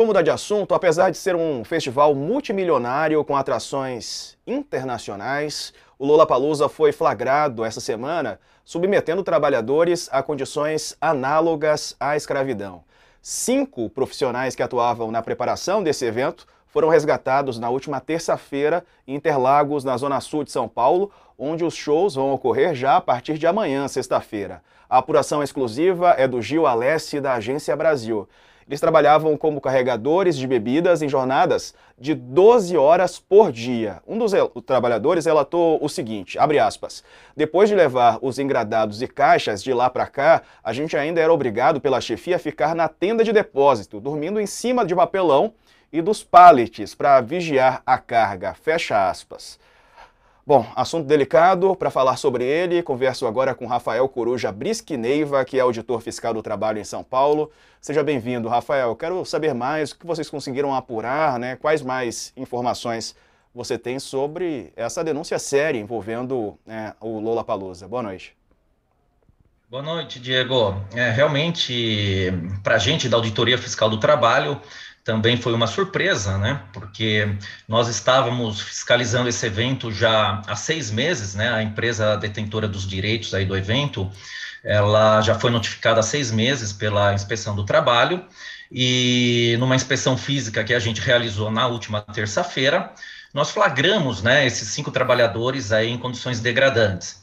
Vamos mudar de assunto, apesar de ser um festival multimilionário com atrações internacionais, o Lollapalooza foi flagrado essa semana submetendo trabalhadores a condições análogas à escravidão. Cinco profissionais que atuavam na preparação desse evento foram resgatados na última terça-feira em Interlagos, na zona sul de São Paulo, onde os shows vão ocorrer já a partir de amanhã, sexta-feira. A apuração exclusiva é do Gil Alessi, da Agência Brasil. Eles trabalhavam como carregadores de bebidas em jornadas de 12 horas por dia. Um dos trabalhadores relatou o seguinte, abre aspas, depois de levar os engradados e caixas de lá para cá, a gente ainda era obrigado pela chefia a ficar na tenda de depósito, dormindo em cima de papelão e dos pallets para vigiar a carga, fecha aspas. Bom, assunto delicado, para falar sobre ele, converso agora com Rafael Coruja Brisque Neiva, que é auditor fiscal do trabalho em São Paulo. Seja bem-vindo, Rafael. Quero saber mais o que vocês conseguiram apurar, né? quais mais informações você tem sobre essa denúncia séria envolvendo né, o Lola Palusa. Boa noite. Boa noite, Diego. É, realmente, para a gente da Auditoria Fiscal do Trabalho, também foi uma surpresa, né? Porque nós estávamos fiscalizando esse evento já há seis meses, né? A empresa detentora dos direitos aí do evento, ela já foi notificada há seis meses pela inspeção do trabalho e numa inspeção física que a gente realizou na última terça-feira, nós flagramos, né? Esses cinco trabalhadores aí em condições degradantes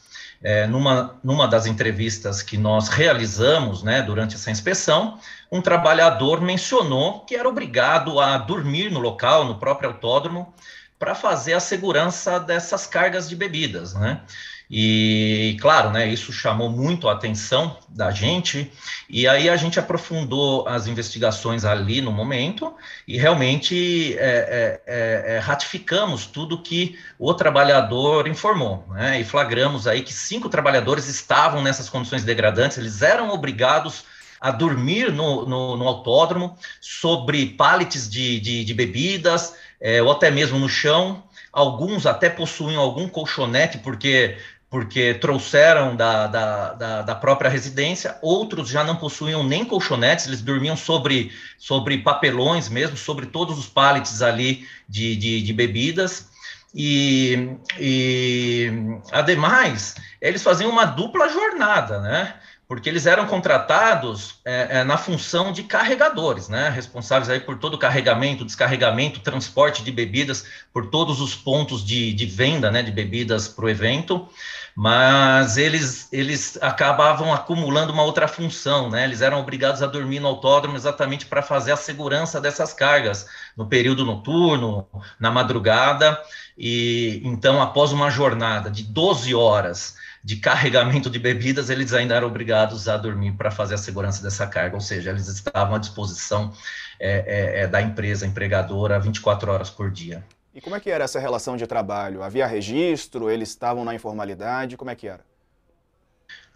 é, numa, numa das entrevistas que nós realizamos né, durante essa inspeção, um trabalhador mencionou que era obrigado a dormir no local, no próprio autódromo, para fazer a segurança dessas cargas de bebidas, né? E, claro, né, isso chamou muito a atenção da gente, e aí a gente aprofundou as investigações ali no momento e realmente é, é, é, é, ratificamos tudo que o trabalhador informou, né, e flagramos aí que cinco trabalhadores estavam nessas condições degradantes, eles eram obrigados a dormir no, no, no autódromo sobre pallets de, de, de bebidas, é, ou até mesmo no chão, alguns até possuíam algum colchonete, porque porque trouxeram da, da, da, da, própria residência, outros já não possuíam nem colchonetes, eles dormiam sobre, sobre papelões mesmo, sobre todos os pallets ali de, de, de bebidas. E, e, ademais, eles faziam uma dupla jornada, né? porque eles eram contratados é, é, na função de carregadores, né, responsáveis aí por todo o carregamento, descarregamento, transporte de bebidas, por todos os pontos de, de venda, né, de bebidas para o evento, mas eles, eles acabavam acumulando uma outra função, né, eles eram obrigados a dormir no autódromo exatamente para fazer a segurança dessas cargas, no período noturno, na madrugada, e então após uma jornada de 12 horas, de carregamento de bebidas, eles ainda eram obrigados a dormir para fazer a segurança dessa carga, ou seja, eles estavam à disposição é, é, é da empresa empregadora 24 horas por dia. E como é que era essa relação de trabalho? Havia registro? Eles estavam na informalidade? Como é que era?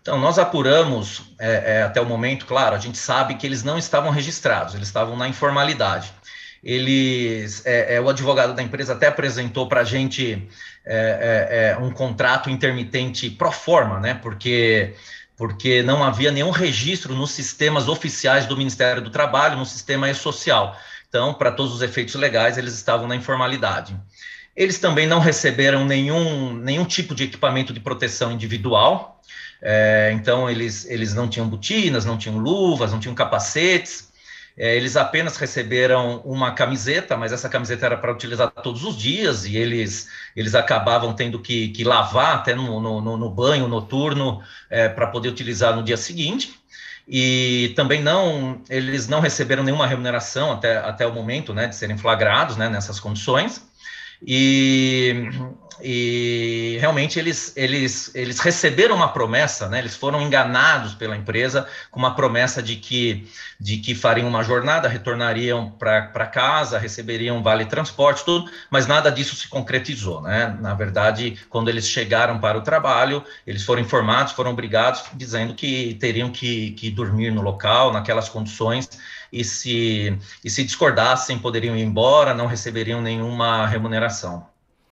Então, nós apuramos é, é, até o momento, claro, a gente sabe que eles não estavam registrados, eles estavam na informalidade eles é, é, o advogado da empresa até apresentou para a gente é, é, é, um contrato intermitente pro forma, né? Porque porque não havia nenhum registro nos sistemas oficiais do Ministério do Trabalho, no sistema e-social. Então, para todos os efeitos legais, eles estavam na informalidade. Eles também não receberam nenhum, nenhum tipo de equipamento de proteção individual, é, então eles, eles não tinham botinas, não tinham luvas, não tinham capacetes, é, eles apenas receberam uma camiseta, mas essa camiseta era para utilizar todos os dias e eles, eles acabavam tendo que, que lavar até no, no, no banho noturno é, para poder utilizar no dia seguinte. E também não, eles não receberam nenhuma remuneração até, até o momento né, de serem flagrados né, nessas condições. E e realmente eles, eles, eles receberam uma promessa, né? eles foram enganados pela empresa com uma promessa de que, de que fariam uma jornada, retornariam para casa, receberiam vale transporte, tudo, mas nada disso se concretizou. Né? Na verdade, quando eles chegaram para o trabalho, eles foram informados, foram obrigados, dizendo que teriam que, que dormir no local, naquelas condições, e se, e se discordassem, poderiam ir embora, não receberiam nenhuma remuneração.